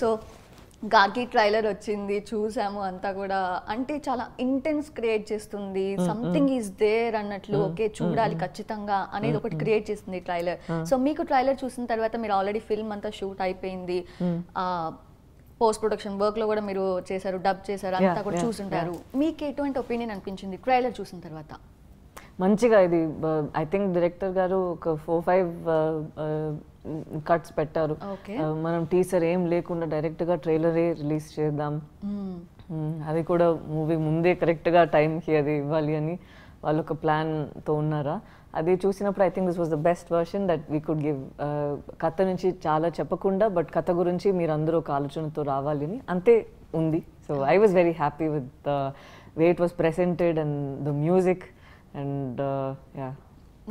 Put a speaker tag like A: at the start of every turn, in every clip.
A: So గాకి trailer వచ్చింది చూసాము అంతా కూడా అంటే చాలా ఇంటెన్స్ క్రియేట్ చేస్తుంది సంథింగ్ ఈస్ దేర్ అన్నట్లు ఓకే చూడాలి ఖచ్చితంగా అనేది ఒకటి క్రియేట్ చేస్తుంది ట్రైలర్ సో మీకు ట్రైలర్ చూసిన తర్వాత మీరు ఆల్రెడీ ఫిల్మ్ అంతా షూట్ అయిపోయింది పోస్ట్ ప్రొడక్షన్ వర్క్ లో కూడా మీరు చేశారు డబ్ చేశారు అంతా కూడా చూసుంటారు మీకు ఎటువంటి ఒపీనియన్ అనిపించింది ట్రైలర్ చూసిన తర్వాత
B: మంచిగా ఇది ఐ థింక్ డైరెక్టర్ గారు ఒక ఫోర్ ఫైవ్ కట్స్ పెట్టారు మనం టీసర్ ఏం లేకుండా డైరెక్ట్గా ట్రైలరే రిలీజ్ చేద్దాం అది కూడా మూవీ ముందే కరెక్ట్గా టైంకి అది ఇవ్వాలి అని వాళ్ళు ఒక ప్లాన్తో ఉన్నారా అది చూసినప్పుడు I think this was the best version that we could give కథ నుంచి చాలా చెప్పకుండా బట్ కథ గురించి మీరు అందరూ ఒక ఆలోచనతో రావాలి అని అంతే ఉంది so I was very happy with way it was presented and the music and yeah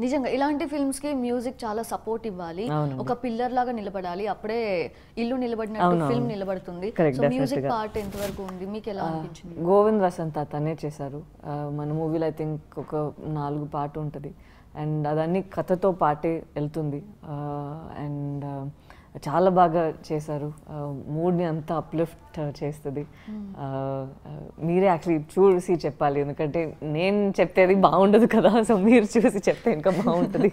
A: నిజంగా ఇలాంటి ఫిల్మ్స్ కి మ్యూజిక్ చాలా సపోర్ట్ ఇవ్వాలి ఒక పిల్లర్ లాగా నిలబడాలి అప్పుడే ఇల్లు నిలబడినట్టు ఫిల్మ్ నిలబడుతుంది మ్యూజిక్ పార్ట్ ఎంత వరకు ఉంది మీకు ఎలా అనిపించింది
B: గోవింద్ వసంత తనే చేశారు మన మూవీలో ఐ థింక్ ఒక నాలుగు పాట ఉంటుంది అండ్ అదన్నీ కథతో పాటే వెళ్తుంది చాలా బాగా చేశారు మూడ్ని అంతా అప్లిఫ్ట్ చేస్తుంది hmm. మీరే యాక్చువల్లీ చూసి చెప్పాలి ఎందుకంటే నేను చెప్తేది బాగుండదు కదా సో మీరు చూసి చెప్తే ఇంకా బాగుంటుంది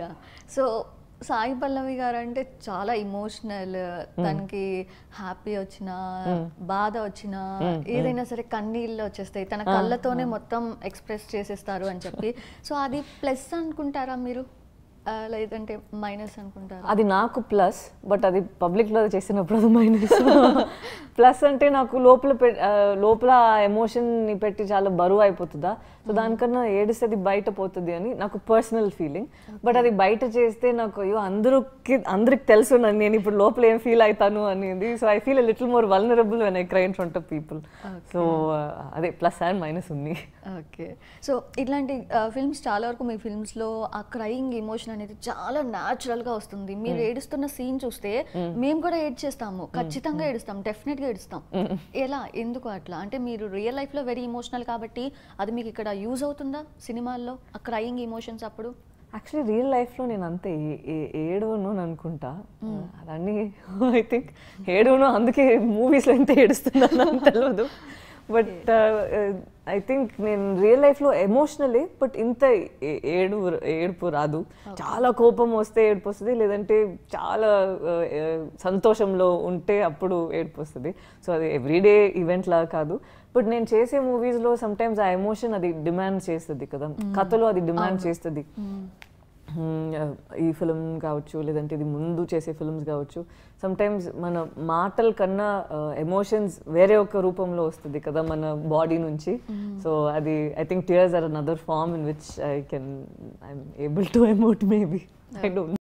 A: యా సో సాయి పల్లవి గారు అంటే చాలా ఇమోషనల్ hmm. తనకి హ్యాపీ వచ్చినా hmm. బాధ వచ్చినా ఏదైనా సరే కన్నీళ్ళు వచ్చేస్తాయి తన ah. కళ్ళతోనే మొత్తం ఎక్స్ప్రెస్ చేసేస్తారు అని చెప్పి సో అది ప్లస్ అనుకుంటారా మీరు లేదంటే మైనస్ అనుకుంటారు
B: అది నాకు ప్లస్ బట్ అది పబ్లిక్లో చేసినప్పుడు అది మైనస్ ప్లస్ అంటే నాకు లోపల లోపల ఎమోషన్ని పెట్టి చాలా బరువు అయిపోతుందా సో hmm. దానికన్నా ఏడిస్తే అది బయట పోతుంది అని నాకు పర్సనల్ ఫీలింగ్ బట్ అది బయట చేస్తే నాకు అయ్యో అందరికి అందరికి తెలుసు నేను ఇప్పుడు లోపల ఏం ఫీల్ అవుతాను అనేది so I feel little more vulnerable when I cry in front of people so అదే ప్లస్ అండ్ మైనస్ ఉంది
A: ఓకే సో ఇట్లాంటి ఫిల్మ్స్ చాలా వరకు మీ లో ఆ క్రయింగ్ ఎమోషన్ అనేది చాలా న్యాచురల్ గా వస్తుంది మీరు ఏడుస్తున్న సీన్ చూస్తే మేము కూడా ఏడ్చేస్తాము ఖచ్చితంగా ఏడుస్తాం డెఫినెట్ గా ఏడుస్తాం ఎలా ఎందుకు అట్లా అంటే మీరు రియల్ లైఫ్ లో వెరీ ఇమోషనల్ కాబట్టి అది మీకు ఇక్కడ యూజ్ అవుతుందా సినిమాల్లో ఆ క్రయింగ్ ఇమోషన్స్ అప్పుడు యాక్చువల్లీ రియల్
B: లైఫ్లో నేను అంతే ఏడవను అనుకుంటా అదన్ని ఐ థింక్ ఏడవను అందుకే లో ఎంత ఏడుస్తున్నాను తెలియదు బట్ ఐ థింక్ నేను రియల్ లైఫ్లో ఎమోషనలీ బట్ ఇంత ఏడు ఏడుపు రాదు చాలా కోపం వస్తే ఏడుపు వస్తుంది లేదంటే చాలా సంతోషంలో ఉంటే అప్పుడు ఏడుపు వస్తుంది సో అది ఎవ్రీడే లా కాదు బట్ నేను చేసే మూవీస్ సమ్ సమ్టైమ్స్ ఆ ఎమోషన్ అది డిమాండ్ చేస్తుంది కదా hmm. కథలో అది డిమాండ్ చేస్తుంది hmm. ఈ ఫిలిం కావచ్చు లేదంటే ఇది ముందు చేసే ఫిల్మ్స్ కావచ్చు సమ్టైమ్స్ మన మాటల కన్నా ఎమోషన్స్ వేరే ఒక రూపంలో వస్తుంది కదా మన బాడీ నుంచి సో అది I think tears are another form in which I can I'm able to emote maybe I don't